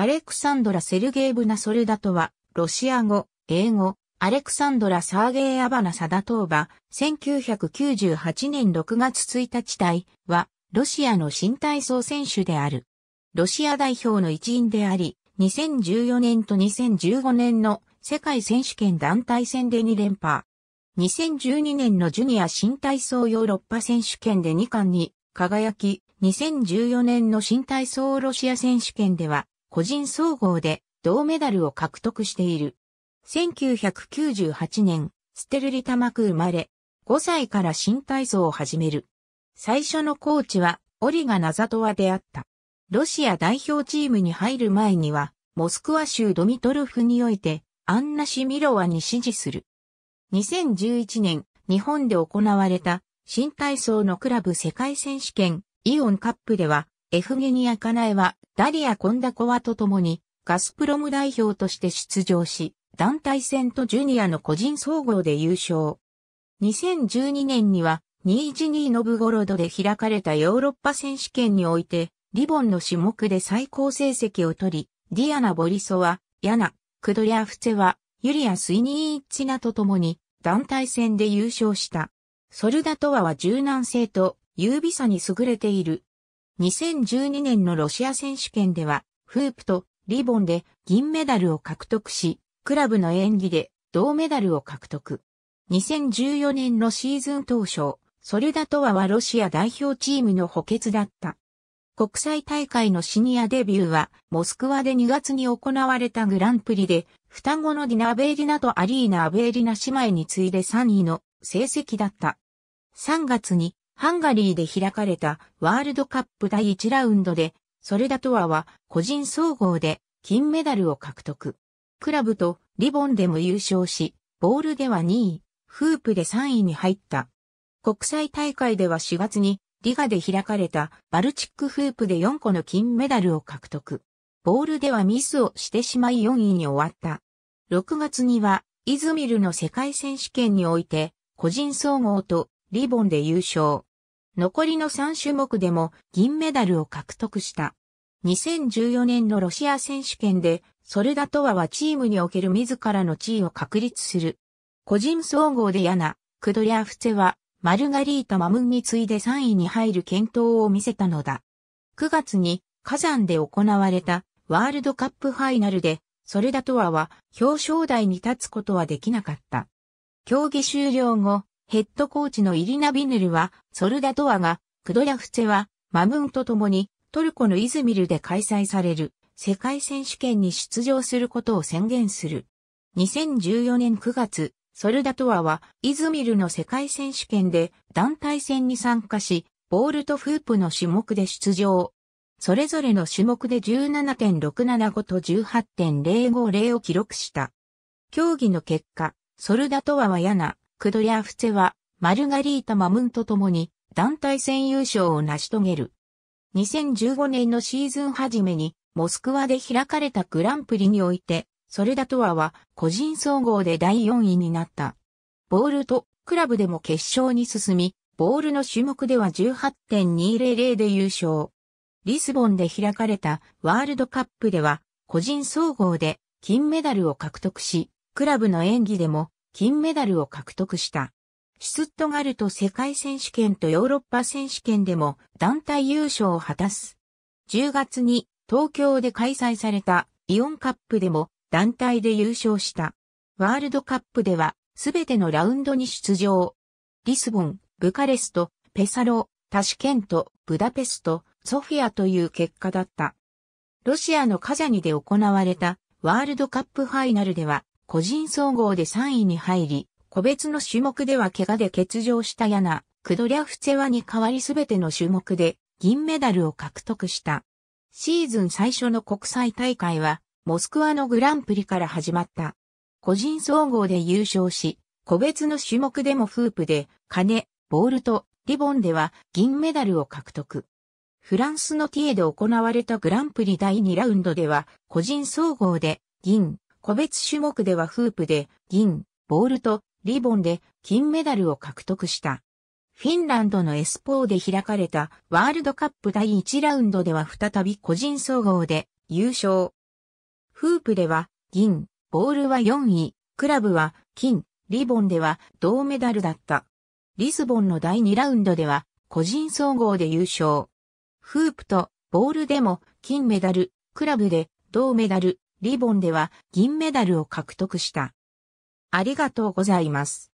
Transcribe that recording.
アレクサンドラ・セルゲーブナ・ソルダトは、ロシア語、英語、アレクサンドラ・サーゲイ・アバナ・サダトーバ、1998年6月1日隊は、ロシアの新体操選手である。ロシア代表の一員であり、2014年と2015年の世界選手権団体戦で2連覇。2012年のジュニア新体操ヨーロッパ選手権で2冠に輝き、2014年の新体操ロシア選手権では個人総合で銅メダルを獲得している。1998年、ステルリタマク生まれ、5歳から新体操を始める。最初のコーチは、オリガ・ナザトワであった。ロシア代表チームに入る前には、モスクワ州ドミトロフにおいて、アンナ・シミロワに支持する。2011年、日本で行われた、新体操のクラブ世界選手権、イオンカップでは、エフゲニア・カナエは、ダリア・コンダコワと共に、ガスプロム代表として出場し、団体戦とジュニアの個人総合で優勝。2012年には、212ノブゴロドで開かれたヨーロッパ選手権において、リボンの種目で最高成績を取り、ディアナ・ボリソワ、ヤナ、クドリアフツェワ、ユリア・スイニー・イッチナと共に、団体戦で優勝した。ソルダトワは柔軟性と、優美さに優れている2012年のロシア選手権では、フープとリボンで銀メダルを獲得し、クラブの演技で銅メダルを獲得。2014年のシーズン当初、ソルダトワはロシア代表チームの補欠だった。国際大会のシニアデビューは、モスクワで2月に行われたグランプリで、双子のディナ・アベーリナとアリーナ・アベーリナ姉妹に次いで3位の成績だった。3月にハンガリーで開かれたワールドカップ第1ラウンドで、ソレダトワは個人総合で金メダルを獲得。クラブとリボンでも優勝し、ボールでは2位、フープで3位に入った。国際大会では4月にリガで開かれたバルチックフープで4個の金メダルを獲得。ボールではミスをしてしまい4位に終わった。6月にはイズミルの世界選手権において個人総合とリボンで優勝。残りの3種目でも銀メダルを獲得した。2014年のロシア選手権で、ソルダトワはチームにおける自らの地位を確立する。個人総合でヤナ、クドリャフツェは、マルガリータ・マムンに次いで3位に入る健闘を見せたのだ。9月に火山で行われたワールドカップファイナルで、ソルダトワは表彰台に立つことはできなかった。競技終了後、ヘッドコーチのイリナ・ビネルは、ソルダトアが、クドヤフチェは、マムンと共に、トルコのイズミルで開催される、世界選手権に出場することを宣言する。2014年9月、ソルダトアは、イズミルの世界選手権で、団体戦に参加し、ボールとフープの種目で出場。それぞれの種目で17.675と18.050を記録した。競技の結果、ソルダトワはヤナ、クドリャフツェは、マルガリータ・マムンと共に、団体戦優勝を成し遂げる。2015年のシーズン初めに、モスクワで開かれたグランプリにおいて、ソレダトワは個人総合で第4位になった。ボールとクラブでも決勝に進み、ボールの種目では18.200で優勝。リスボンで開かれたワールドカップでは個人総合で金メダルを獲得し、クラブの演技でも金メダルを獲得した。シュツットガルト世界選手権とヨーロッパ選手権でも団体優勝を果たす。10月に東京で開催されたイオンカップでも団体で優勝した。ワールドカップではすべてのラウンドに出場。リスボン、ブカレスト、ペサロ、タシケント、ブダペスト、ソフィアという結果だった。ロシアのカジャニで行われたワールドカップファイナルでは個人総合で3位に入り、個別の種目では怪我で欠場したヤナ、クドリャフツェワに代わりすべての種目で銀メダルを獲得した。シーズン最初の国際大会は、モスクワのグランプリから始まった。個人総合で優勝し、個別の種目でもフープで、金、ボールとリボンでは銀メダルを獲得。フランスのティエで行われたグランプリ第2ラウンドでは、個人総合で銀、個別種目ではフープで銀、ボールとリボンで金メダルを獲得した。フィンランドのエスポーで開かれたワールドカップ第1ラウンドでは再び個人総合で優勝。フープでは銀、ボールは4位、クラブは金、リボンでは銅メダルだった。リスボンの第2ラウンドでは個人総合で優勝。フープとボールでも金メダル、クラブで銅メダル、リボンでは銀メダルを獲得した。ありがとうございます。